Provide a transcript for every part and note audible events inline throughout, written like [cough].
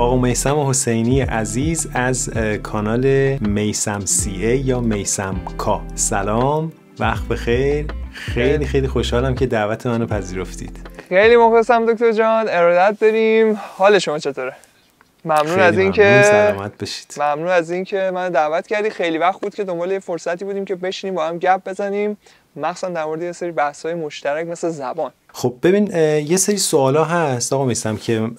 آقا میسم حسینی عزیز از کانال میسم سی ای یا میسم کا سلام وقت بخیر خیلی خیلی خوشحالم که دعوت منو پذیرفتید خیلی مخلصم دکتر جان ارادت داریم حال شما چطوره ممنون از اینکه سلامت بشید ممنون از اینکه من دعوت کردی خیلی وقت بود که دنبال یه فرصتی بودیم که بشینیم با هم گپ بزنیم مخصوصا در مورد یه سری بحث های مشترک مثل زبان خب ببین یه سری سوالا هست آقا میستم که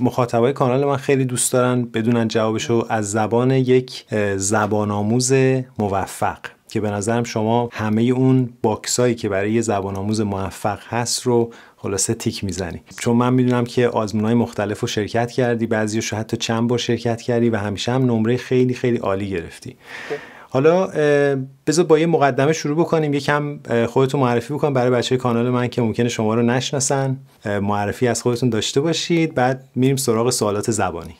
مخاطبای کانال من خیلی دوست دارن بدونن جوابشو از زبان یک زبان آموز موفق که به نظرم شما همه اون باکسایی که برای یه زبان آموز موفق هست رو خلاصه تیک میزنی چون من میدونم که آزمون های مختلف رو شرکت کردی بعضی رو حتی چند بار شرکت کردی و همیشه هم نمره خیلی خیلی عالی گرفتی حالا بذار با یه مقدمه شروع بکنیم یکم خودتون معرفی بکنم برای بچه کانال من که ممکنه شما رو نشناسن معرفی از خودتون داشته باشید بعد میریم سراغ سوالات زبانی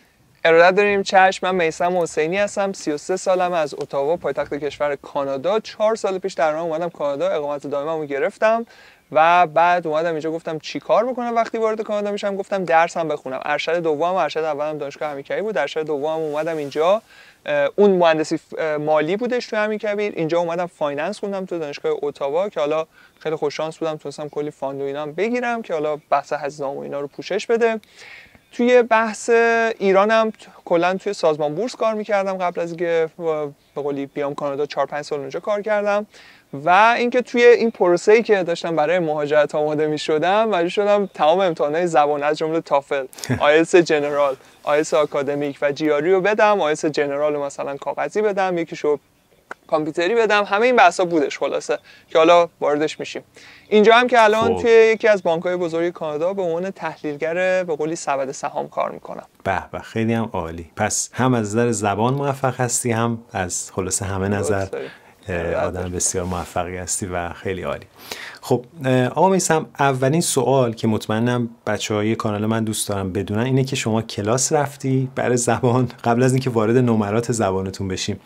ارادت داریم چشم من میسم حسینی هستم 33 سالم از اتاوا پایتخت کشور کانادا چهار سال پیش در اومدم کانادا اقامت دائممو گرفتم و بعد اومدم اینجا گفتم چیکار بکنم وقتی وارد کانادا میشم گفتم درسم بخونم ارشد دوم ارشد اولم دانشگاه امیرکبیر بود ارشد دومم اومدم اینجا اون مهندسی مالی بودش تو همین کبیر اینجا اومدم فایننس خوندم تو دانشگاه اوتاوا که حالا خیلی خوش شانس بودم تونستم کلی فاند و اینا بگیرم که حالا بحث هزینه و اینا رو پوشش بده توی بحث ایرانم کلا توی سازمان بورس کار میکردم قبل از اینکه به قولی بیام کانادا 4 5 سال اونجا کار کردم و اینکه توی این پروسه ای که داشتم برای مهاجرت آماده می شدم شدم تمام امتحانات زبان از جمله تافل [laughs] آیلس جنرال آیلس آکادمیک و جیاری رو بدم آیلس جنرال مثلا کاغذی بدم یکیشو کامپیوتری بدم همه این بحثا بودش خلاصه که حالا واردش میشیم اینجا هم که الان خب. توی یکی از های بزرگ کانادا به عنوان تحلیلگر به قولی سبد سهام کار میکنم به به خیلی هم عالی پس هم از نظر زبان موفق هستی هم از خلاصه همه نظر آدم بسیار موفقی هستی و خیلی عالی خب آقا میسم اولین سوال که مطمئنم بچه های کانال من دوست دارم بدونن اینه که شما کلاس رفتی برای بله، زبان قبل از اینکه وارد نمرات زبانتون بشیم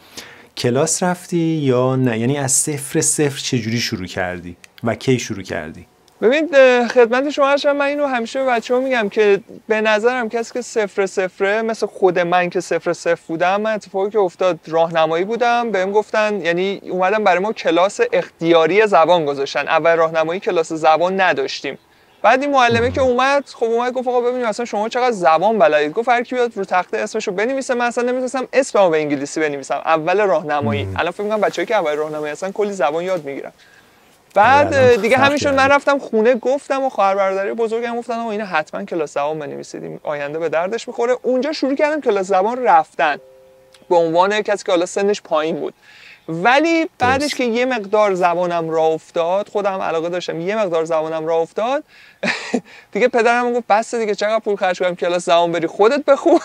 کلاس رفتی یا نه یعنی از صفر صفر چجوری شروع کردی و کی شروع کردی ببین خدمت شما هرشم من اینو همیشه به بچه ها میگم که به نظرم کسی که سفر سفره مثل خود من که سفر سفر بودم من اتفاقی که افتاد راهنمایی بودم بهم گفتن یعنی اومدم برای ما کلاس اختیاری زبان گذاشتن اول راهنمایی کلاس زبان نداشتیم بعد این معلمه که اومد خب اومد گفت آقا ببینیم اصلا شما چقدر زبان بلدید گفت هر کی بیاد رو تخته اسمشو بنویسه من اصلا نمیتونستم اسممو به انگلیسی بنویسم اول راهنمایی الان فکر میکنم بچه‌ای که اول راهنمایی اصلا کلی زبان یاد میگیرن بعد دیگه همینشون من رفتم خونه گفتم و خواهر برادری بزرگم گفتن و اینا حتما کلاس زبان بنویسید آینده به دردش میخوره اونجا شروع کردم کلاس زبان رفتن به عنوان کسی که حالا سنش پایین بود ولی بعدش که یه مقدار زبانم را افتاد خودم علاقه داشتم یه مقدار زبانم را افتاد [laughs] دیگه پدرم گفت بس دیگه چقدر پول خرج کنم کلاس زبان بری خودت بخون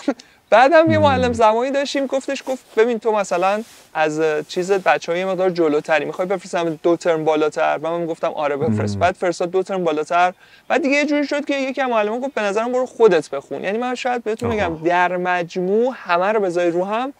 بعدم یه معلم زمانی داشتیم گفتش گفت ببین تو مثلا از چیز بچه یه مقدار جلوتری میخوای بفرستم دو ترم بالاتر من گفتم آره بفرست بعد فرستاد دو ترم بالاتر بعد دیگه یه جوری شد که یکی از معلمان گفت به نظرم برو خودت بخون یعنی من شاید بهتون میگم در مجموع همه رو بذاری رو هم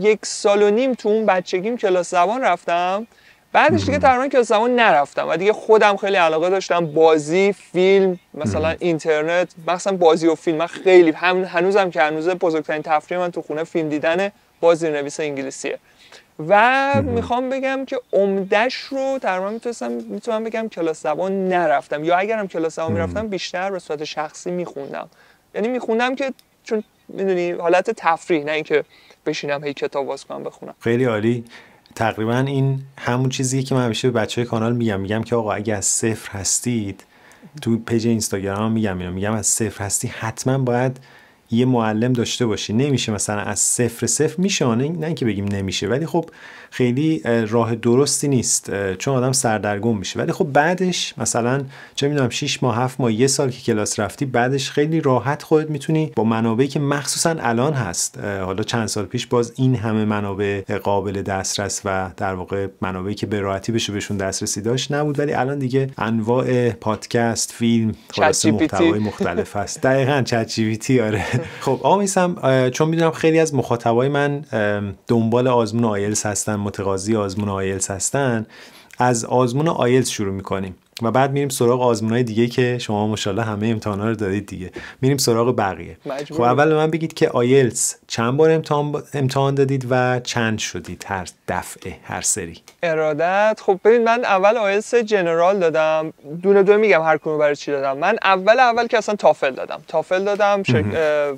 یک سال و نیم تو اون بچگیم کلاس زبان رفتم بعدش دیگه تقریبا کلاس زبان نرفتم و دیگه خودم خیلی علاقه داشتم بازی فیلم مثلا اینترنت مثلا بازی و فیلم من خیلی هم هنوزم که هنوز بزرگترین تفریح من تو خونه فیلم دیدن بازی نویس انگلیسیه و میخوام بگم که عمدش رو تقریبا میتونستم میتونم بگم کلاس زبان نرفتم یا اگرم کلاس زبان میرفتم بیشتر به صورت شخصی میخوندم یعنی میخوندم که چون میدونی حالت تفریح نه اینکه بشینم هی کتاب باز کنم بخونم خیلی عالی تقریبا این همون چیزیه که من همیشه به بچه های کانال میگم میگم که آقا اگه از صفر هستید تو پیج اینستاگرام میگم اینو میگم از صفر هستی حتما باید یه معلم داشته باشی نمیشه مثلا از صفر صفر میشه نه, اینکه که بگیم نمیشه ولی خب خیلی راه درستی نیست چون آدم سردرگم میشه ولی خب بعدش مثلا چه میدونم 6 ماه 7 ماه یه سال که کلاس رفتی بعدش خیلی راحت خودت میتونی با منابعی که مخصوصا الان هست حالا چند سال پیش باز این همه منابع قابل دسترس و در واقع منابعی که به راحتی بشه بهشون دسترسی داشت نبود ولی الان دیگه انواع پادکست فیلم خلاص محتوای مختلف هست دقیقاً چت آره [laughs] خب آقا میسم چون میدونم خیلی از مخاطبای من دنبال آزمون آیلس هستن متقاضی آزمون آیلس هستن از آزمون آیلس شروع میکنیم و بعد میریم سراغ آزمونای دیگه که شما مشاله همه امتحانا رو دادید دیگه میریم سراغ بقیه خب اول من بگید که آیلتس چند بار امتحان, امتحان دادید و چند شدید هر دفعه هر سری ارادت خب ببین من اول آیلتس جنرال دادم دونه دونه میگم هر کدوم برای چی دادم من اول اول که اصلا تافل دادم تافل دادم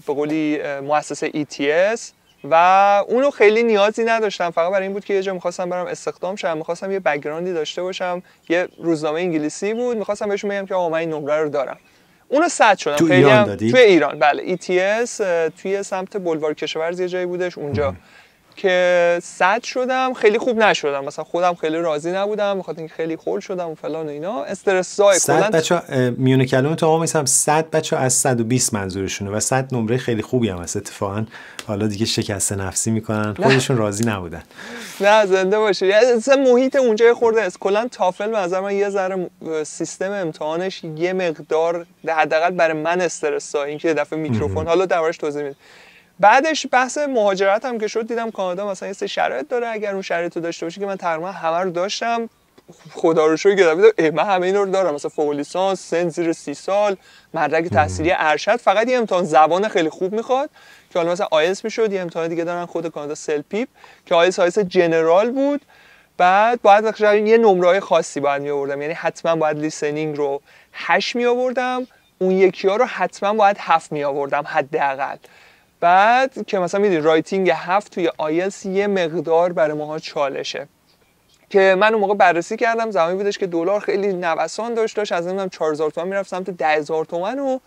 به قولی مؤسسه ETS و اونو خیلی نیازی نداشتم فقط برای این بود که یه جا میخواستم برم استخدام شم میخواستم یه بگراندی داشته باشم یه روزنامه انگلیسی بود میخواستم بهشون بگم که آقا من این نمره رو دارم اونو صد شدم تو ایران دادی؟ توی ایران بله ETS توی سمت بلوار کشاورز یه جایی بودش اونجا که صد شدم خیلی خوب نشدم مثلا خودم خیلی راضی نبودم بخاطر اینکه خیلی خول شدم و فلان و اینا استرس زای صد بچا میونه کلم تو آقا میسم 100 بچا از 120 منظورشونه و صد نمره خیلی خوبی هم هست اتفاقا حالا دیگه شکست نفسی میکنن خودشون راضی نبودن نه زنده باشی محیط اونجا خورده است کلا تافل به نظر من یه ذره سیستم امتحانش یه مقدار حداقل برای من استرس اینکه دفعه میکروفون حالا دربارش توضیح میدم بعدش بحث مهاجرت هم که شد دیدم کانادا مثلا یه شرایط داره اگر اون شرایط رو داشته باشی که من تقریبا همه رو داشتم خدا رو شکر ای من همه اینا رو دارم مثلا فوق لیسانس سن زیر سی سال مدرک تحصیلی ارشد فقط یه امتحان زبان خیلی خوب میخواد که حالا مثلا آیلتس میشد یه امتحان دیگه دارن خود کانادا سل پیپ که آیلتس آیلتس جنرال بود بعد باید یه نمره های خاصی باید می آوردم یعنی حتما باید لیسنینگ رو 8 می آوردم اون یکی ها رو حتما باید هفت می آوردم حداقل بعد که مثلا میدید رایتینگ هفت توی آیلس یه مقدار برای ماها چالشه که من اون موقع بررسی کردم زمانی بودش که دلار خیلی نوسان داشت داشت از نمیدونم 4000 تومان میرفت سمت 10000 تومن و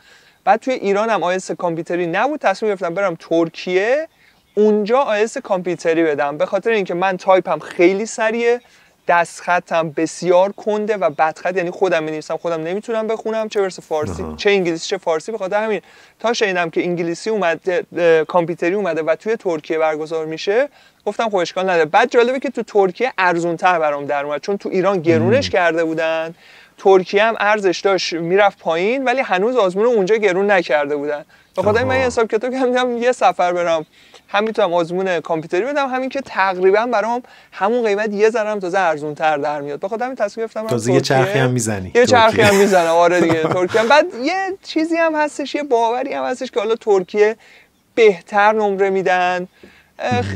بعد توی ایران هم آیلس کامپیوتری نبود تصمیم گرفتم برم ترکیه اونجا آیلس کامپیوتری بدم به خاطر اینکه من تایپم خیلی سریه دست خطم بسیار کنده و بدخط یعنی خودم بنویسم خودم نمیتونم بخونم چه برسه فارسی چه انگلیسی چه فارسی بخاطر همین تا شنیدم که انگلیسی اومده کامپیوتری اومده و توی ترکیه برگزار میشه گفتم خب اشکال نداره بعد جالبه که تو ترکیه ارزون برام در اومد چون تو ایران گرونش کرده بودن ترکیه هم ارزش داشت میرفت پایین ولی هنوز آزمون اونجا گرون نکرده بودن به خدای من حساب کتاب که یه سفر برم هم میتونم آزمون کامپیوتری بدم همین که تقریبا برام همون قیمت یه ذره تازه ارزون تر در میاد بخاطر تصمیم گرفتم تازه یه چرخی هم میزنی یه چرخی هم میزنه آره دیگه [laughs] ترکیه بعد یه چیزی هم هستش یه باوری هم هستش که حالا ترکیه بهتر نمره میدن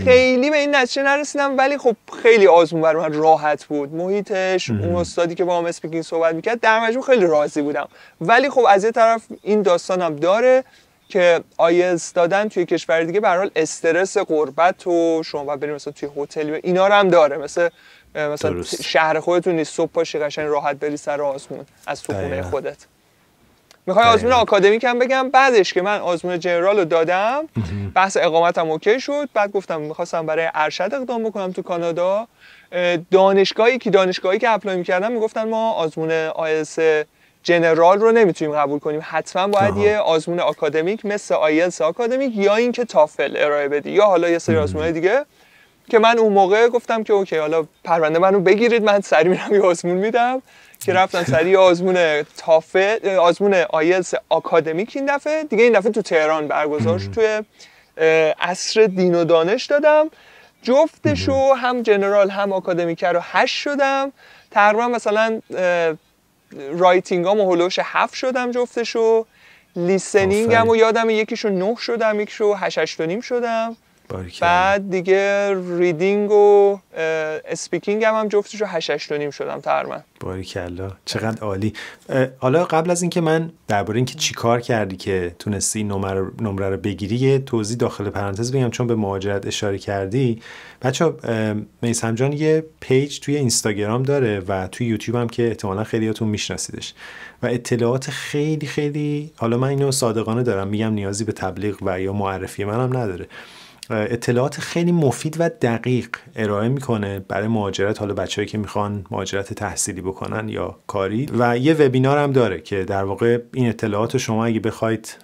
خیلی به این نتیجه نرسیدم ولی خب خیلی آزمون بر من راحت بود محیطش اون استادی که با هم اسپیکینگ صحبت میکرد در مجموع خیلی راضی بودم ولی خب از یه طرف این داستانم داره که آیلز دادن توی کشور دیگه به حال استرس غربت و شما و بریم مثلا توی هتل اینا رو هم داره مثلا مثلا شهر خودتون نیست صبح پاشی قشنگ راحت بری سر آزمون از تو خودت میخوای آزمون آکادمیک هم بگم بعدش که من آزمون جنرال رو دادم بحث اقامتم اوکی شد بعد گفتم میخواستم برای ارشد اقدام بکنم تو کانادا دانشگاهی که دانشگاهی که اپلای میکردم میگفتن ما آزمون آیلتس جنرال رو نمیتونیم قبول کنیم حتما باید یه آزمون آکادمیک مثل آیلتس آکادمیک یا اینکه تافل ارائه بدی یا حالا یه سری آزمون دیگه که من اون موقع گفتم که اوکی حالا پرونده منو بگیرید من سری میرم یه آزمون میدم که رفتم سری آزمون تافل آزمون آیلتس آکادمیک این دفعه دیگه این دفعه تو تهران برگزار شد توی عصر دین و دانش دادم جفتشو هم جنرال هم آکادمیک رو هش شدم تقریبا مثلا رایتینگ هم هلوش هفت شدم جفتشو لیسنینگ هم و یادم یکیشو نه شدم یکیشو هشت نیم شدم بعد دیگه ریدینگ و اسپیکینگ هم, هم جفتشو هشت نیم شدم من باریکلا چقدر عالی حالا قبل از اینکه من درباره اینکه چی کار کردی که تونستی نمره نمره رو بگیری یه توضیح داخل پرانتز بگم چون به مهاجرت اشاره کردی بچه میسم جان یه پیج توی اینستاگرام داره و توی یوتیوب هم که احتمالا خیلیاتون میشناسیدش و اطلاعات خیلی خیلی حالا من اینو صادقانه دارم میگم نیازی به تبلیغ و یا معرفی منم نداره اطلاعات خیلی مفید و دقیق ارائه میکنه برای مهاجرت حالا بچههایی که میخوان مهاجرت تحصیلی بکنن یا کاری و یه وبینار هم داره که در واقع این اطلاعات شما اگه بخواید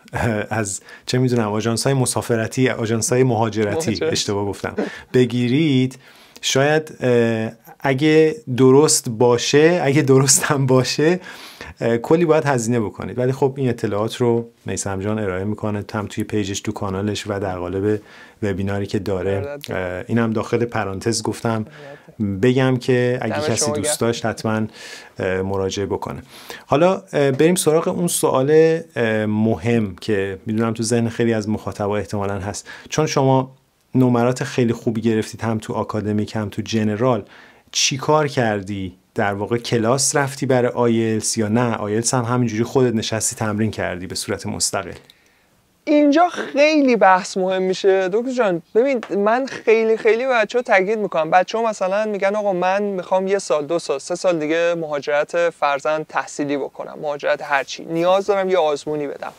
از چه میدونم آژانس های مسافرتی آژانس های مهاجرتی اشتباه گفتم بگیرید شاید اگه درست باشه اگه درست هم باشه کلی باید هزینه بکنید ولی خب این اطلاعات رو میسم جان ارائه میکنه هم توی پیجش تو کانالش و در قالب وبیناری که داره آره، آره. اینم داخل پرانتز گفتم بگم که اگه کسی دوست داشت حتما مراجعه بکنه حالا بریم سراغ اون سوال مهم که میدونم تو ذهن خیلی از مخاطبا احتمالا هست چون شما نمرات خیلی خوبی گرفتید هم تو آکادمیک هم تو جنرال چی کار کردی در واقع کلاس رفتی برای آیلس یا نه آیلس هم همینجوری خودت نشستی تمرین کردی به صورت مستقل اینجا خیلی بحث مهم میشه دکتر جان ببین من خیلی خیلی بچه ها تاکید میکنم بچه مثلا میگن آقا من میخوام یه سال دو سال سه سال دیگه مهاجرت فرزند تحصیلی بکنم مهاجرت هرچی نیاز دارم یه آزمونی بدم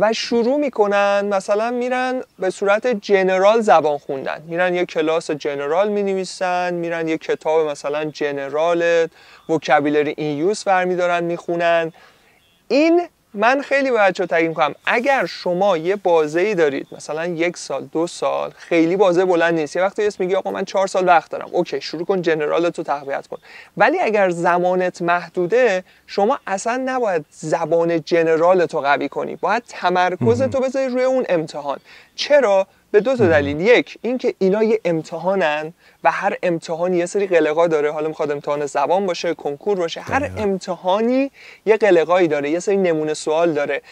و شروع میکنن مثلا میرن به صورت جنرال زبان خوندن میرن یه کلاس جنرال می نویسن میرن یه کتاب مثلا جنرال وکبیلری این یوز برمیدارن میخونن این من خیلی باید رو تقییم کنم اگر شما یه بازه ای دارید مثلا یک سال دو سال خیلی بازه بلند نیست یه وقتی اسم میگی آقا من چهار سال وقت دارم اوکی شروع کن جنرال تو تقویت کن ولی اگر زمانت محدوده شما اصلا نباید زبان جنرال تو قوی کنی باید تمرکز تو بذاری روی اون امتحان چرا به دو تا دلیل یک اینکه اینا یه امتحانن و هر امتحانی یه سری قلقا داره حالا میخواد امتحان زبان باشه کنکور باشه هر امتحانی یه قلقایی داره یه سری نمونه سوال داره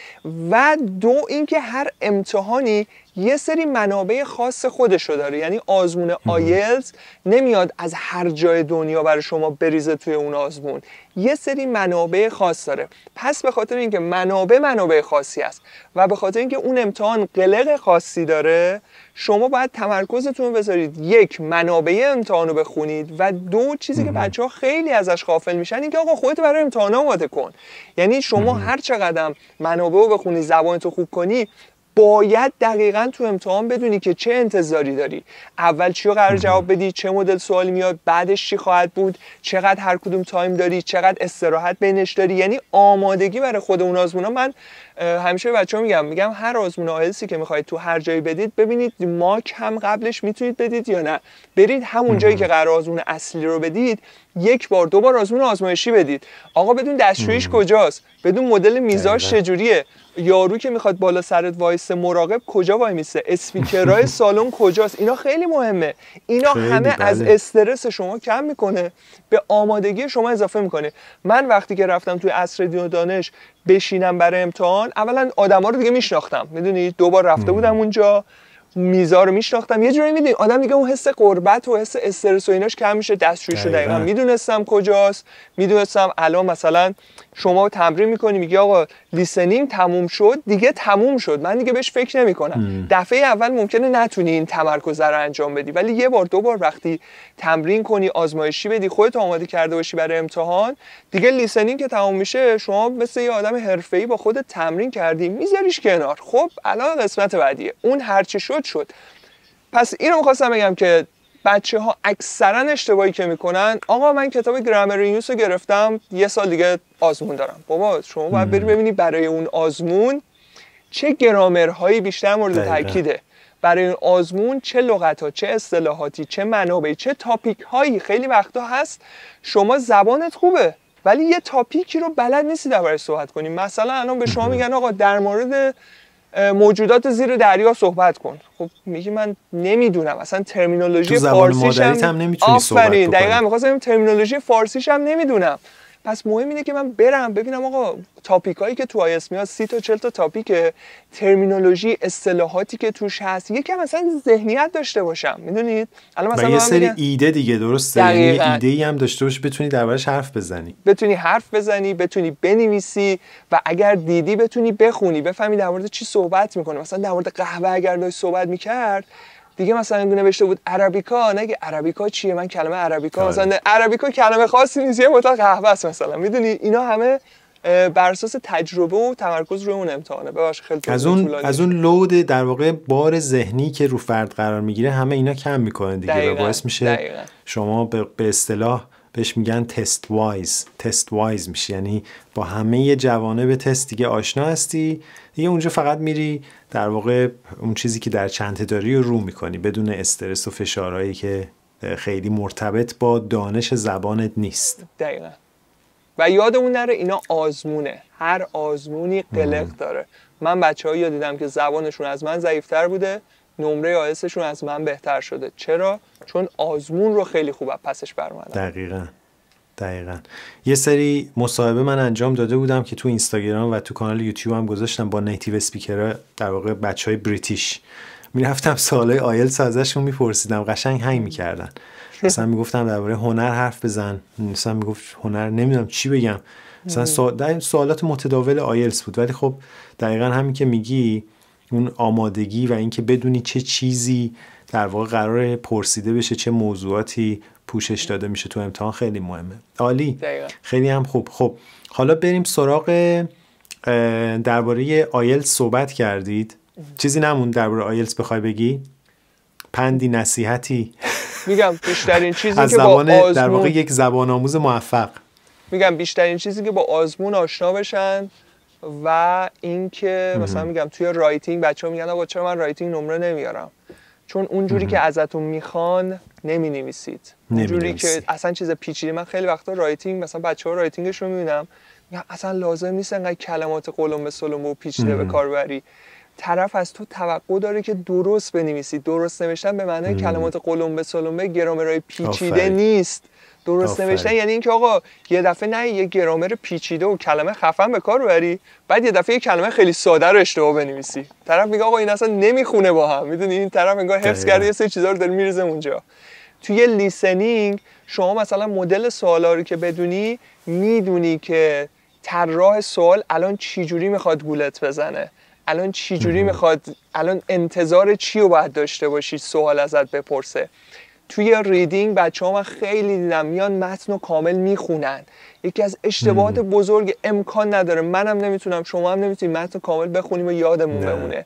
و دو اینکه هر امتحانی یه سری منابع خاص خودش رو داره یعنی آزمون آیلز نمیاد از هر جای دنیا برای شما بریزه توی اون آزمون یه سری منابع خاص داره پس به خاطر اینکه منابع منابع خاصی است و به خاطر اینکه اون امتحان قلق خاصی داره شما باید تمرکزتون بذارید یک منابع امتحان رو بخونید و دو چیزی که بچه ها خیلی ازش غافل میشن اینکه آقا خودت برای امتحان آماده کن یعنی شما هر چقدر منابع رو بخونی زبانتو خوب کنی باید دقیقا تو امتحان بدونی که چه انتظاری داری اول چی رو قرار جواب بدی چه مدل سوال میاد بعدش چی خواهد بود چقدر هر کدوم تایم داری چقدر استراحت بینش داری یعنی آمادگی برای خود اون آزمونا من همیشه به بچه‌ها میگم میگم هر آزمون آیلسی که میخواید تو هر جایی بدید ببینید ماک هم قبلش میتونید بدید یا نه برید همون جایی که قرار آزمون اصلی رو بدید یک بار دو بار آزمون آزمایشی بدید آقا بدون دستشویش کجاست بدون مدل میزاش چجوریه یارو که میخواد بالا سرت وایسه مراقب کجا وای میسه اسپیکرهای [laughs] سالن کجاست اینا خیلی مهمه اینا همه از بله. استرس شما کم میکنه به آمادگی شما اضافه میکنه من وقتی که رفتم توی اصر دانش بشینم برای امتحان اولا آدما رو دیگه میشناختم میدونید دوبار رفته بودم اونجا میزا رو میشناختم یه جوری میدونی آدم دیگه اون حس قربت و حس استرس و ایناش کم میشه دستشویشو دقیقا میدونستم کجاست میدونستم الان مثلا شما تمرین میکنی میگی آقا لیسنینگ تموم شد دیگه تموم شد من دیگه بهش فکر نمیکنم دفعه اول ممکنه نتونی این تمرکز رو انجام بدی ولی یه بار دو بار وقتی تمرین کنی آزمایشی بدی خودت آماده کرده باشی برای امتحان دیگه لیسنینگ که تموم میشه شما مثل یه آدم حرفه‌ای با خودت تمرین کردی میذاریش کنار خب الان قسمت بعدیه اون هرچی شد شد پس اینو میخواستم بگم که بچه ها اکثرا اشتباهی که میکنن آقا من کتاب گرامر نیوز رو گرفتم یه سال دیگه آزمون دارم بابا شما باید بری ببینی برای اون آزمون چه هایی بیشتر مورد تاکیده برای اون آزمون چه لغت ها چه اصطلاحاتی چه منابعی چه تاپیک هایی خیلی وقتا هست شما زبانت خوبه ولی یه تاپیکی رو بلد نیستی درباره صحبت کنی مثلا الان به شما میگن آقا در مورد موجودات زیر دریا صحبت کن خب میگی من نمیدونم اصلا ترمینولوژی فارسیش هم, هم نمیتونی آفرین دقیقا میخواستم ترمینولوژی فارسیش هم نمیدونم پس مهم اینه که من برم ببینم آقا تاپیک هایی که تو آیس میاد سی تا چل تا تاپیک ترمینولوژی اصطلاحاتی که توش هست یکم مثلا ذهنیت داشته باشم میدونید الان مثلا یه سری ایده دیگه درست یعنی یه ایده ای هم داشته باش بتونی دربارش حرف بزنی بتونی حرف بزنی بتونی بنویسی و اگر دیدی بتونی بخونی بفهمی در مورد چی صحبت میکنه مثلا در مورد قهوه اگر داشت صحبت میکرد دیگه مثلا نوشته بود عربیکا نگه عربیکا چیه من کلمه عربیکا آره. مثلا عربیکا کلمه خاصی نیست یه مطلق قهوه است مثلا میدونی اینا همه بر اساس تجربه و تمرکز روی اون امتحانه واسه خیلی از اون از اون لود در واقع بار ذهنی که رو فرد قرار میگیره همه اینا کم میکنه دیگه دقیقا. باعث میشه شما به اصطلاح بهش میگن تست وایز تست وایز میشه یعنی با همه جوانب تست دیگه آشنا هستی دیگه اونجا فقط میری در واقع اون چیزی که در چنته داری رو رو میکنی بدون استرس و فشارهایی که خیلی مرتبط با دانش زبانت نیست دقیقا و یادمون نره اینا آزمونه هر آزمونی قلق داره من بچه ها دیدم که زبانشون از من ضعیفتر بوده نمره آیسشون از من بهتر شده چرا؟ چون آزمون رو خیلی خوب پسش برمدن دقیقا دقیقا یه سری مصاحبه من انجام داده بودم که تو اینستاگرام و تو کانال یوتیوب هم گذاشتم با نیتیو سپیکرها در واقع بچه های بریتیش میرفتم سوالای آیلتس ازشون میپرسیدم قشنگ هنگ میکردن مثلا میگفتم درباره هنر حرف بزن مثلا میگفت هنر نمیدونم چی بگم مثلا سوالات متداول آیلتس بود ولی خب دقیقا همین که میگی اون آمادگی و اینکه بدونی چه چیزی در واقع قرار پرسیده بشه چه موضوعاتی پوشش داده میشه تو امتحان خیلی مهمه عالی خیلی هم خوب خب حالا بریم سراغ درباره آیلز صحبت کردید چیزی نمون درباره آیلز بخوای بگی پندی نصیحتی میگم بیشترین [laughs] چیزی که با آزمون... در واقع یک زبان آموز موفق میگم بیشترین چیزی که با آزمون آشنا بشن و اینکه مثلا میگم توی رایتینگ بچه ها میگن آقا چرا من رایتینگ نمره نمیارم چون اونجوری که ازتون میخوان نمی نویسید اونجوری که اصلا چیز پیچیده من خیلی وقتا رایتینگ مثلا بچه ها رایتینگش رو میبینم اصلا لازم نیست انقدر کلمات قلم به سلم و پیچیده به کار طرف از تو توقع داره که درست بنویسی درست نوشتن به معنای کلمات قلم به سلم گرامرای پیچیده نیست درست نوشتن یعنی اینکه آقا یه دفعه نه یه گرامر پیچیده و کلمه خفن به کار ببری بعد یه دفعه یه کلمه خیلی ساده رو اشتباه بنویسی طرف میگه آقا این اصلا نمیخونه با هم میدونی این طرف انگار حفظ کرده یه سری چیزا رو داره میریزه اونجا توی لیسنینگ شما مثلا مدل سوالا رو که بدونی میدونی که طراح سوال الان چجوری میخواد گولت بزنه الان چجوری میخواد الان انتظار چی رو باید داشته باشی سوال ازت بپرسه توی ریدینگ بچه ها من خیلی دیدم میان متن و کامل میخونن یکی از اشتباهات بزرگ امکان نداره منم نمیتونم شما هم نمیتونید متن کامل بخونیم و یادمون بمونه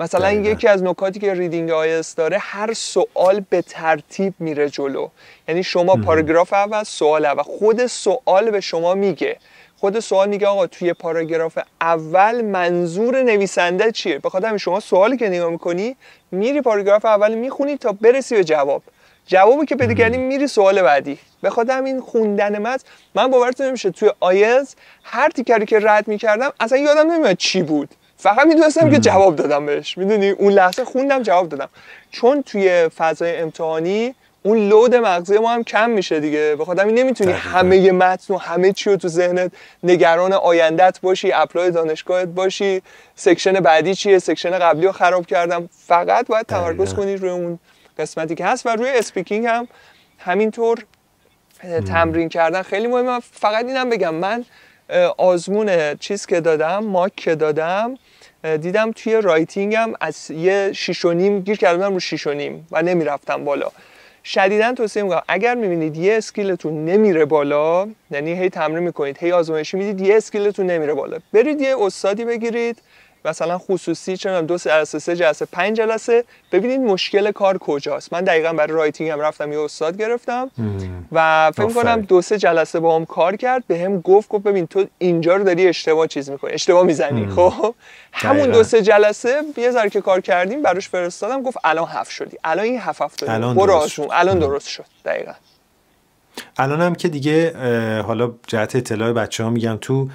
مثلا یکی از نکاتی که ریدینگ آیس داره هر سوال به ترتیب میره جلو یعنی شما پاراگراف اول سوال اول خود سوال به شما میگه خود سوال میگه آقا توی پاراگراف اول منظور نویسنده چیه بخاطر شما سوالی که نگاه میکنی میری پاراگراف اول میخونی تا برسی به جواب جوابی که پیدا کردیم میری سوال بعدی به خودم این خوندن متن من باورتون نمیشه توی آیلز هر تیکری که رد میکردم اصلا یادم نمیاد چی بود فقط میدونستم که جواب دادم بهش میدونی اون لحظه خوندم جواب دادم چون توی فضای امتحانی اون لود مغزی ما هم کم میشه دیگه به این نمیتونی همه متن و همه چی رو تو ذهنت نگران آیندت باشی اپلای دانشگاهت باشی سکشن بعدی چیه سکشن قبلی رو خراب کردم فقط باید تمرکز کنی روی اون قسمتی که هست و روی اسپیکینگ هم همینطور تمرین کردن خیلی مهمه فقط اینم بگم من آزمون چیز که دادم ماک که دادم دیدم توی رایتینگم از یه شیش و نیم گیر کردم رو شیش و نیم و نمیرفتم بالا شدیدا توصیه میکنم اگر میبینید یه اسکیلتون نمیره بالا یعنی هی تمرین میکنید هی آزمایشی میدید یه اسکیلتون نمیره بالا برید یه استادی بگیرید مثلا خصوصی چه دو جلسه سه جلسه پنج جلسه ببینید مشکل کار کجاست من دقیقا برای رایتینگ هم رفتم یه استاد گرفتم و فکر کنم دو سه جلسه با هم کار کرد به هم گفت گفت ببین تو اینجا رو داری اشتباه چیز میکنی اشتباه میزنی خب همون دو سه جلسه یه ذره که کار کردیم براش فرستادم گفت الان هفت شدی الان این هفت هفت الان الان درست شد دقیقا الان هم که دیگه حالا جهت اطلاع بچه ها میگم تو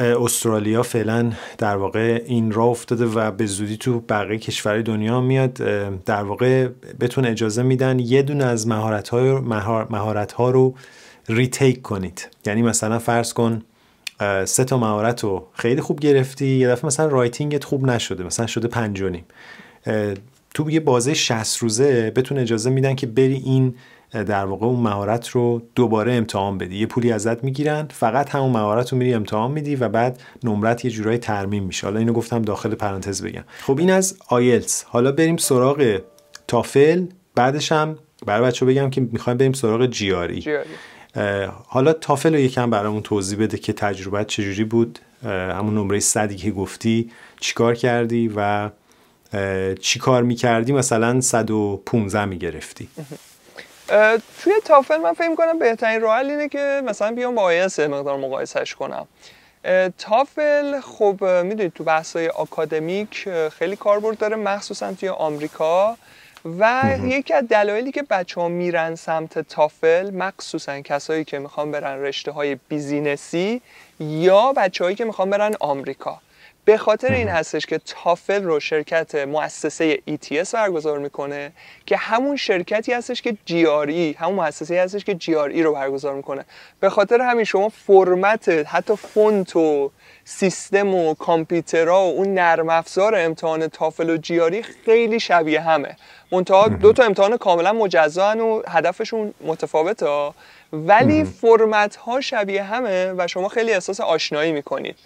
استرالیا فعلا در واقع این را افتاده و به زودی تو بقیه کشور دنیا میاد در واقع بتون اجازه میدن یه دونه از مهارت ها, مهارت ها رو ریتیک کنید یعنی مثلا فرض کن سه تا مهارت رو خیلی خوب گرفتی یه دفعه مثلا رایتینگت خوب نشده مثلا شده پنج نیم تو یه بازه 60 روزه بتون اجازه میدن که بری این در واقع اون مهارت رو دوباره امتحان بدی یه پولی ازت میگیرن فقط همون مهارت رو میری امتحان میدی و بعد نمرت یه جورایی ترمیم میشه حالا اینو گفتم داخل پرانتز بگم خب این از آیلتس حالا بریم سراغ تافل بعدش هم برای بچه بگم که میخوایم بریم سراغ جیاری, حالا تافل رو یکم برامون توضیح بده که تجربت چجوری بود همون نمره صدی که گفتی چیکار کردی و چیکار میکردی مثلا 115 میگرفتی توی تافل من فکر کنم بهترین راه اینه که مثلا بیام با آیس مقدار مقایسهش کنم تافل خب میدونید تو بحث‌های آکادمیک خیلی کاربرد داره مخصوصا توی آمریکا و یکی از دلایلی که بچه ها میرن سمت تافل مخصوصا کسایی که میخوان برن رشته های بیزینسی یا بچه هایی که میخوان برن آمریکا به خاطر این هستش که تافل رو شرکت مؤسسه ETS برگزار میکنه که همون شرکتی هستش که GRE همون مؤسسه هستش که GRE رو برگزار میکنه به خاطر همین شما فرمت حتی فونت و سیستم و کامپیوترها و اون نرم افزار امتحان تافل و جیاری e خیلی شبیه همه منتها دو تا امتحان کاملا مجزا و هدفشون متفاوته ولی فرمت ها شبیه همه و شما خیلی احساس آشنایی میکنید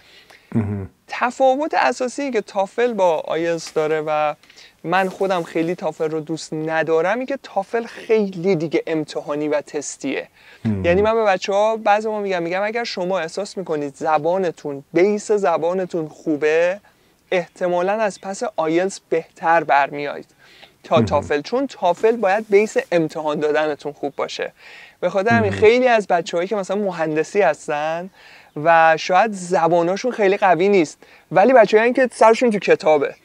تفاوت اساسی که تافل با آیلز داره و من خودم خیلی تافل رو دوست ندارم این که تافل خیلی دیگه امتحانی و تستیه یعنی من به بچه ها بعض ما میگم میگم اگر شما احساس میکنید زبانتون بیس زبانتون خوبه احتمالا از پس آیلز بهتر برمیایید تا تافل چون تافل باید بیس امتحان دادنتون خوب باشه به خاطر همین خیلی از بچههایی که مثلا مهندسی هستن و شاید زباناشون خیلی قوی نیست ولی هایی که سرشون تو کتابه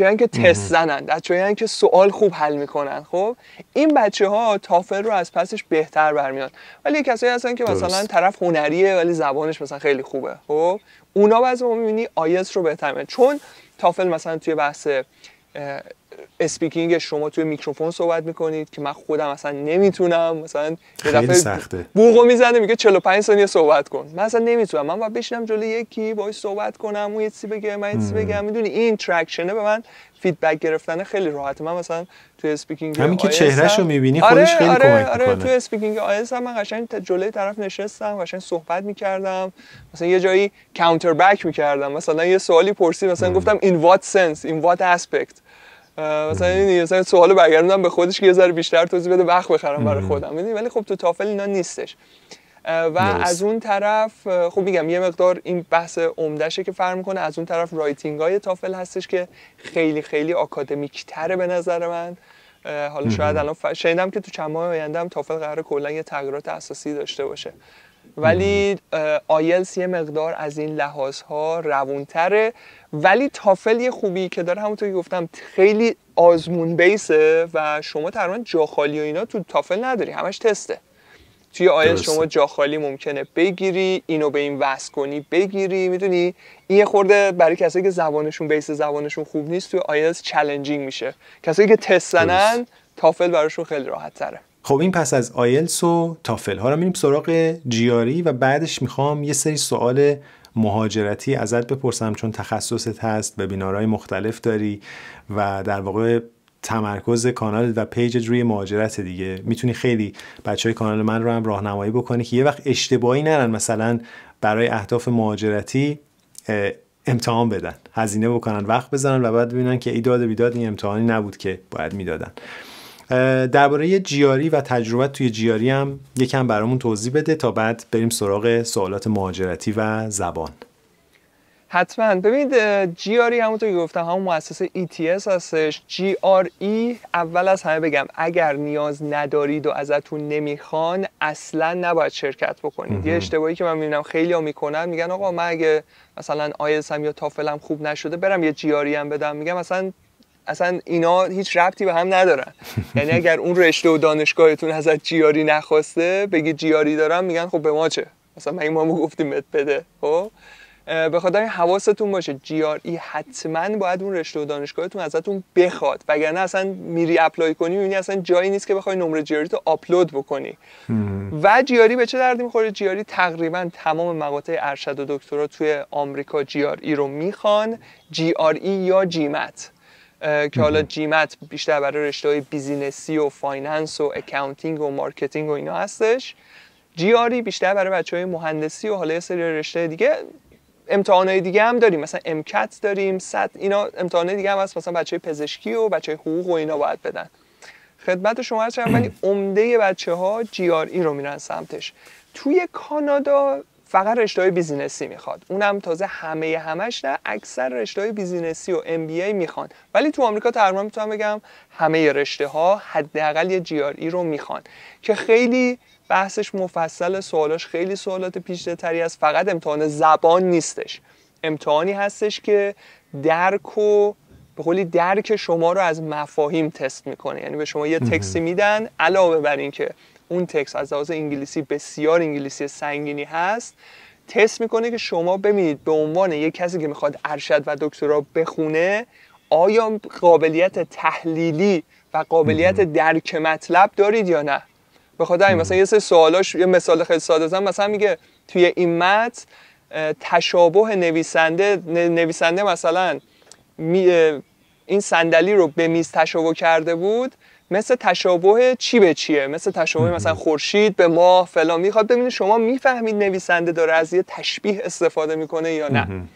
هایی که تست زنن هایی که سوال خوب حل میکنن خب این بچه ها تافل رو از پسش بهتر برمیان ولی کسایی هستن که مثلا طرف هنریه ولی زبانش مثلا خیلی خوبه خب اونا بعضی ما میبینی آیس رو بهتر میان چون تافل مثلا توی بحث اسپیکینگ شما توی میکروفون صحبت میکنید که من خودم اصلا نمیتونم مثلا یه دفعه بوغو میزنه میگه 45 ثانیه صحبت کن من اصلا نمیتونم من باید بشینم جلوی یکی باهاش صحبت کنم اون یه چیزی بگه من چیزی بگم میدونی این ترکشنه به من فیدبک گرفتن خیلی راحته من مثلا توی اسپیکینگ همین که چهرهشو میبینی آره، خودش آره، خیلی آره، کمک آره، میکنه تو اسپیکینگ آیس هم من قشنگ جلوی طرف نشستم قشنگ صحبت میکردم مثلا یه جایی کانتر بک میکردم مثلا یه سوالی پرسید مثلا مم. گفتم این وات سنس این وات اسپکت مثلا این مثلا سوال برگردوندم به خودش که یه ذره بیشتر توضیح بده وقت بخرم برای خودم ولی خب تو تافل اینا نیستش و از اون طرف خب میگم یه مقدار این بحث عمدشه که فرم کنه از اون طرف رایتینگ های تافل هستش که خیلی خیلی آکادمیک تره به نظر من حالا شاید الان ف... شنیدم که تو چند ماه آینده هم تافل قرار کلا یه تغییرات اساسی داشته باشه ولی آیلس یه مقدار از این لحاظ ها روونتره ولی تافل یه خوبی که داره همونطور که گفتم خیلی آزمون بیسه و شما تقریبا جا خالی و اینا تو تافل نداری همش تسته توی آیل شما جا خالی ممکنه بگیری اینو به این وصل کنی بگیری میدونی این خورده برای کسایی که زبانشون بیس زبانشون خوب نیست توی آیلس چالنجینگ میشه کسایی که تست زنن تافل براشون خیلی راحت تره خب این پس از آیلس و تافل حالا میریم سراغ جیاری و بعدش میخوام یه سری سوال مهاجرتی ازت بپرسم چون تخصصت هست وبینارهای مختلف داری و در واقع تمرکز کانال و پیج روی مهاجرت دیگه میتونی خیلی بچه های کانال من رو هم راهنمایی بکنی که یه وقت اشتباهی نرن مثلا برای اهداف مهاجرتی امتحان بدن هزینه بکنن وقت بزنن و بعد ببینن که ایداد بیداد این امتحانی نبود که باید میدادن درباره جیاری و تجربه توی جیاری هم یکم برامون توضیح بده تا بعد بریم سراغ سوالات مهاجرتی و زبان حتما ببینید جیاری همونطور که گفتم همون مؤسسه ETS هستش جی آر ای اول از همه بگم اگر نیاز ندارید و ازتون نمیخوان اصلا نباید شرکت بکنید یه اشتباهی که من میبینم خیلی ها میکنن میگن آقا من اگه مثلا آیلس هم یا تافلم خوب نشده برم یه جیاری هم بدم میگم مثلا اصلا اینا هیچ ربطی به هم ندارن [laughs] یعنی اگر اون رشته و دانشگاهتون ازت جیاری نخواسته بگی جیاری دارم میگن خب به ما چه مثلا من ما گفتیم بهت بده خب به خاطر حواستون باشه جی حتما باید اون رشته و دانشگاهتون ازتون بخواد وگرنه اصلا میری اپلای کنی یعنی اصلا جایی نیست که بخوای نمره جی تو آپلود بکنی و جیاری به چه دردی میخوره جیاری تقریبا تمام مقاطع ارشد و دکترا توی آمریکا جی رو میخوان جی یا مت که حالا جیمت بیشتر برای رشته های بیزینسی و فایننس و اکاونتینگ و مارکتینگ و اینا هستش جیاری بیشتر برای بچه های مهندسی و حالا یه سری رشته دیگه های دیگه هم داریم مثلا امکت داریم صد اینا امتحانات دیگه هم هست مثلا بچه پزشکی و بچه حقوق و اینا باید بدن خدمت شما هست ولی عمده بچه ها جی رو میرن سمتش توی کانادا فقط رشته بیزینسی میخواد اونم تازه همه همش نه اکثر رشته بیزینسی و ام بی ای میخوان ولی تو آمریکا تقریبا میتونم بگم همه رشته ها حداقل یه جی ای e رو میخوان که خیلی بحثش مفصل سوالاش خیلی سوالات پیچیده تری فقط امتحان زبان نیستش امتحانی هستش که درک و به قولی درک شما رو از مفاهیم تست میکنه یعنی به شما یه تکسی میدن علاوه بر اینکه اون تکس از لحاظ انگلیسی بسیار انگلیسی سنگینی هست تست میکنه که شما ببینید به عنوان یک کسی که میخواد ارشد و دکترا بخونه آیا قابلیت تحلیلی و قابلیت درک مطلب دارید یا نه به خاطر مثلا یه سه سوالاش یه مثال خیلی ساده زن مثلا میگه توی این متن تشابه نویسنده نویسنده مثلا این صندلی رو به میز تشابه کرده بود مثل تشابه چی به چیه مثل تشابه مثلا خورشید به ماه فلان میخواد ببینید شما میفهمید نویسنده داره از یه تشبیه استفاده میکنه یا نه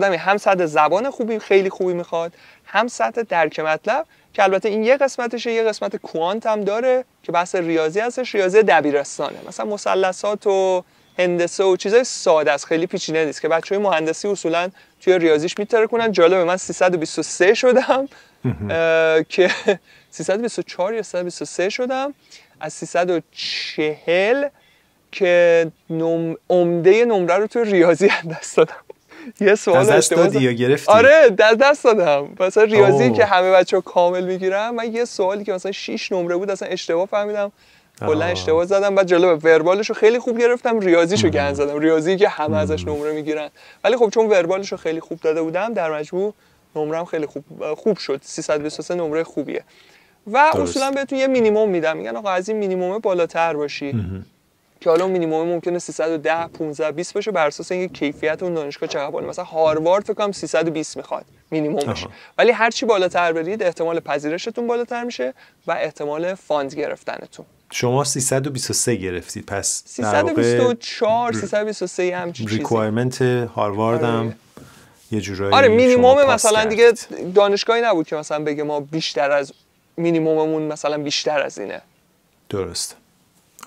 همین هم سطح زبان خوبی خیلی خوبی میخواد هم سطح درک مطلب که البته این یه قسمتشه یه قسمت کوانت هم داره که بحث ریاضی هستش ریاضی دبیرستانه مثلا مثلثات و هندسه و چیزای ساده است خیلی پیچیده نیست که بچه های مهندسی اصولا توی ریاضیش کنن جالبه من 323 شدم که 324 [laughs] یا 323 شدم از 340 که نم... عمده نمره رو تو ریاضی دست دادم [laughs] یه سوال دست دادی یا گرفتی آره دست دست دادم مثلا ریاضی که همه بچه ها کامل میگیرم من یه سوالی که مثلا 6 نمره بود اصلا اشتباه فهمیدم کلا اشتباه زدم بعد جلوه وربالش رو خیلی خوب گرفتم ریاضیش رو گند زدم ریاضی که همه ازش نمره میگیرن ولی خب چون وربالش رو خیلی خوب داده بودم در مجموع نمره خیلی خوب خوب شد 323 نمره خوبیه و درست. اصولا بهتون یه مینیمم میدم میگن آقا از این مینیمم بالاتر باشی که حالا مینیمم ممکنه 310 15 20 باشه بر اساس اینکه کیفیت اون دانشگاه چقدر بالا مثلا هاروارد فکر کنم 320 میخواد مینیممش ولی هر چی بالاتر برید احتمال پذیرشتون بالاتر میشه و احتمال فاند گرفتنتون شما 323 گرفتید پس 324 323 همچین چیزی ریکوایرمنت هاروارد هم آره. یه جورایی آره مینیمم مثلا دیگه دانشگاهی نبود که مثلا بگه ما بیشتر از مینیمممون مثلا بیشتر از اینه درست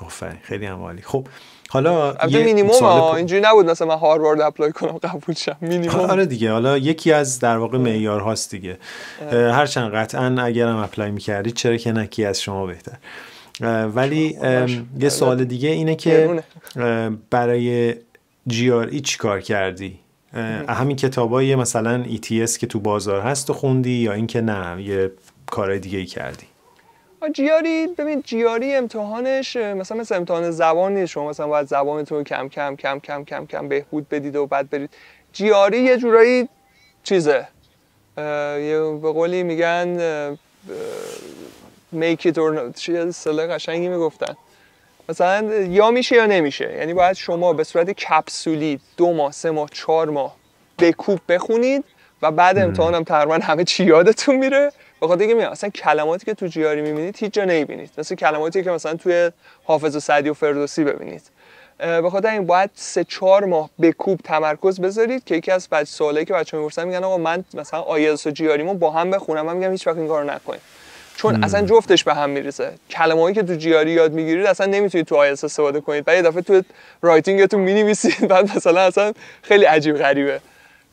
آفرین خیلی هم عالی خب حالا یه مینیمم ها. اینجوری نبود مثلا من هاروارد اپلای کنم قبول شم مینیمم آره دیگه حالا یکی از در واقع معیار هاست دیگه هرچند قطعا اگرم اپلای میکردی چرا که نکی از شما بهتر ولی یه سوال دیگه اینه که برای جی آر ای چی کار کردی همین های مثلا ETS که تو بازار هست و خوندی یا اینکه نه یه کار دیگه ای کردی جیاری ببین جیاری امتحانش مثلا مثل امتحان زبان نیست شما مثلا باید زبانتون رو کم کم کم کم کم کم بهبود بدید و بعد برید جیاری یه جورایی چیزه یه به قولی میگن میک ایت اور سله قشنگی میگفتن مثلا یا میشه یا نمیشه یعنی باید شما به صورت کپسولی دو ماه سه ماه چهار ماه بکوب بخونید و بعد امتحان هم تقریبا همه چی یادتون میره بخاطر دیگه میاد اصلا کلماتی که تو جیاری میبینید هیچ جا نمیبینید مثل کلماتی که مثلا توی حافظ و سعدی و فردوسی ببینید بخاطر این باید سه چهار ماه بکوب تمرکز بذارید که یکی از بعد سوالایی که بچه‌ها میپرسن میگن آقا من مثلا آیلتس و جیاریمو با هم بخونم من میگم هیچ وقت این کارو نکنید چون مم. اصلا جفتش به هم میریزه کلمه‌ای که تو جیاری یاد میگیرید اصلا نمیتونید تو آیلتس استفاده کنید بعد یه دفعه تو رایتینگتون نویسید بعد مثلا اصلا خیلی عجیب غریبه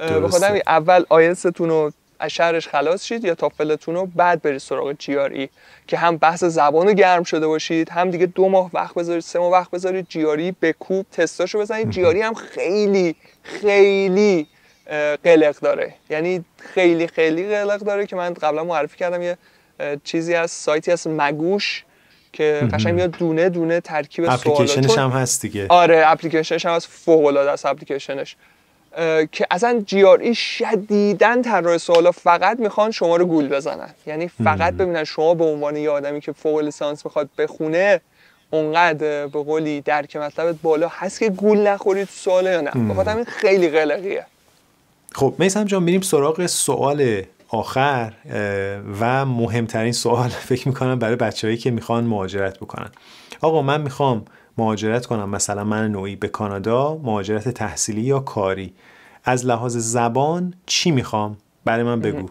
بخاطر اول آیلتستون رو از شهرش خلاص شید یا تافلتون رو بعد برید سراغ جیاری که هم بحث زبان گرم شده باشید هم دیگه دو ماه وقت بذارید سه ماه وقت بذارید جیاری بکوب به کوب تستاشو بزنید جیاری هم خیلی خیلی قلق داره یعنی خیلی خیلی قلق داره که من قبلا معرفی کردم یه چیزی از سایتی از مگوش که قشنگ میاد دونه دونه ترکیب اپلیکیشنش هم هست دیگه آره اپلیکیشنش هم از فوق العاده است اپلیکیشنش که اصلا جی آر ای طراح سوالا فقط میخوان شما رو گول بزنن یعنی فقط ببینن شما به عنوان یه آدمی که فوق لیسانس میخواد بخونه اونقدر به قولی درک مطلبت بالا هست که گول نخورید سوال یا نه بخاطر خیلی قلقیه خب میسم جان میریم سراغ سوال آخر و مهمترین سوال [laughs] فکر میکنم برای بچههایی که میخوان مهاجرت بکنن آقا من میخوام مهاجرت کنم مثلا من نوعی به کانادا مهاجرت تحصیلی یا کاری از لحاظ زبان چی میخوام برای من بگو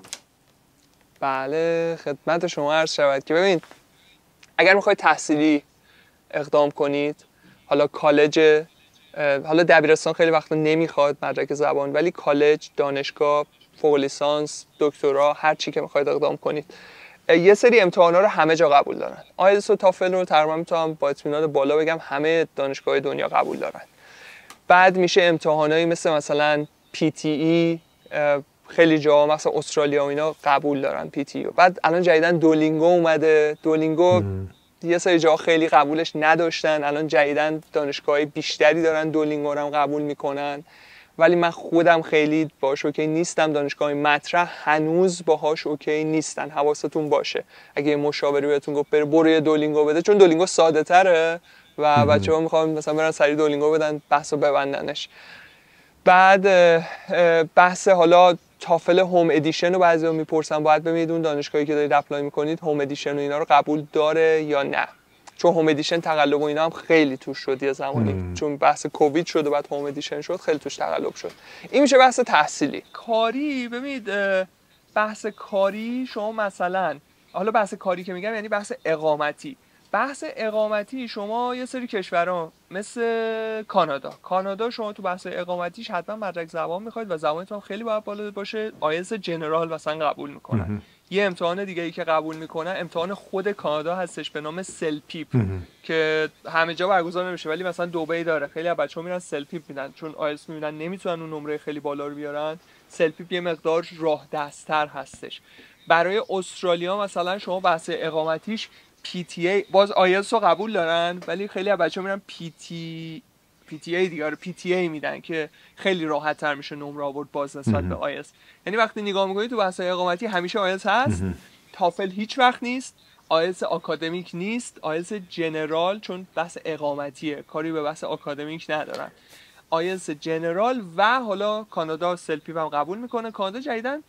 بله خدمت شما عرض شود که ببین اگر میخوای تحصیلی اقدام کنید حالا کالج حالا دبیرستان خیلی وقت نمیخواد مدرک زبان ولی کالج دانشگاه فوق لیسانس دکترا هر چی که میخواید اقدام کنید یه سری امتحانا رو همه جا قبول دارن آیلتس و تافل رو تقریبا میتونم با اطمینان بالا بگم همه دانشگاه دنیا قبول دارن بعد میشه امتحانایی مثل مثلا پی تی ای خیلی جا مثلا استرالیا و اینا قبول دارن پی تی ای بعد الان جدیدن دولینگو اومده دولینگو یه سری جا خیلی قبولش نداشتن الان جدیدن دانشگاه بیشتری دارن دولینگو رو هم قبول میکنن ولی من خودم خیلی باهاش اوکی نیستم دانشگاه مطرح هنوز باهاش اوکی نیستن حواستون باشه اگه مشاوری بهتون گفت بره برو دولینگو بده چون دولینگو ساده تره و بچه ها میخوام مثلا برن سری دولینگو بدن بحث و ببندنش بعد بحث حالا تافل هوم ادیشن رو بعضی میپرسن باید ببینید اون دانشگاهی که دارید اپلای میکنید هوم ادیشن و اینا رو قبول داره یا نه چون هوم ادیشن تقلب و اینا هم خیلی توش شد یه زمانی چون بحث کووید شد و بعد هوم ادیشن شد خیلی توش تقلب شد این میشه بحث تحصیلی کاری ببینید بحث کاری شما مثلا حالا بحث کاری که میگم یعنی بحث اقامتی بحث اقامتی شما یه سری کشورها مثل کانادا کانادا شما تو بحث اقامتیش حتما مدرک زبان میخواید و زبانتون خیلی باید بالا باشه آیلتس جنرال مثلا قبول میکنن یه امتحان دیگه ای که قبول میکنن امتحان خود کانادا هستش به نام سل پیپ که همه جا برگزار نمیشه ولی مثلا دبی داره خیلی از ها میرن سل پیپ میدن چون آیلتس میبینن نمیتونن اون نمره خیلی بالا رو بیارن سل پیپ یه مقدار راه دستتر هستش برای استرالیا مثلا شما بحث اقامتیش ای باز آیلتس رو قبول دارن ولی خیلی از بچه‌ها میرن تی پی تی ای دیگه پی تی ای میدن که خیلی راحت تر میشه نمره آورد باز نسبت به آیلتس یعنی وقتی نگاه میکنی تو بحث اقامتی همیشه آیلتس هست تافل هیچ وقت نیست آیلتس آکادمیک نیست آیلتس جنرال چون بحث اقامتیه کاری به بحث آکادمیک ندارن آیلتس جنرال و حالا کانادا سلپی هم قبول میکنه کانادا جدیدن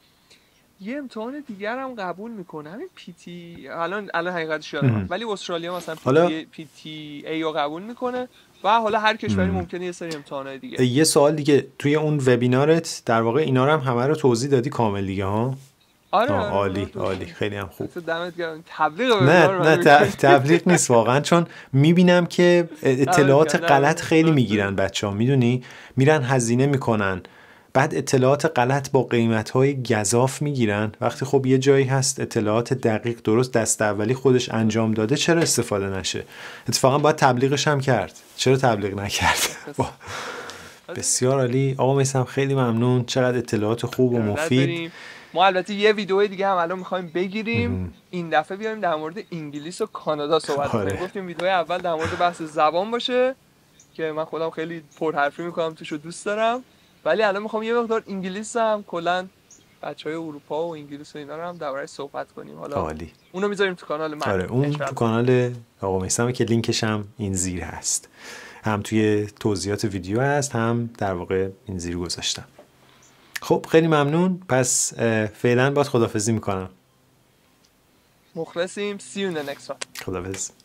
یه امتحان دیگر هم قبول میکنه همین پی تی الان الان حقیقتش یادم ولی استرالیا مثلا پی پی تی ای رو قبول میکنه و حالا هر کشوری ممکنه یه سری امتحانات دیگه یه سوال دیگه توی اون وبینارت در واقع اینا رو هم همه رو توضیح دادی کامل دیگه ها آره, آره، عالی آره، عالی خیلی هم خوب تبلیغ نه نه تبلیغ نیست واقعا چون میبینم که [laughs] اطلاعات غلط خیلی میگیرن [laughs] بچه ها میدونی میرن هزینه میکنن بعد اطلاعات غلط با قیمت های گذاف میگیرن وقتی خب یه جایی هست اطلاعات دقیق درست دست اولی خودش انجام داده چرا استفاده نشه اتفاقا باید تبلیغش هم کرد چرا تبلیغ نکرد [laughs] بسیار عالی آقا میسم خیلی ممنون چقدر اطلاعات خوب و مفید ما البته یه ویدیو دیگه هم الان میخوایم بگیریم این دفعه بیایم در مورد انگلیس و کانادا صحبت آره. کنیم گفتیم ویدیو اول در مورد بحث زبان باشه که من خودم خیلی پرحرفی میکنم رو دوست دارم ولی الان میخوام یه مقدار انگلیس هم کلا بچه های اروپا و انگلیس و اینا رو هم دوباره صحبت کنیم حالا عالی. اونو میذاریم تو کانال من آره اون تو کانال آقا میسمه که لینکش هم این زیر هست هم توی توضیحات ویدیو هست هم در واقع این زیر گذاشتم خب خیلی ممنون پس فعلا باید خدافزی میکنم مخلصیم see you in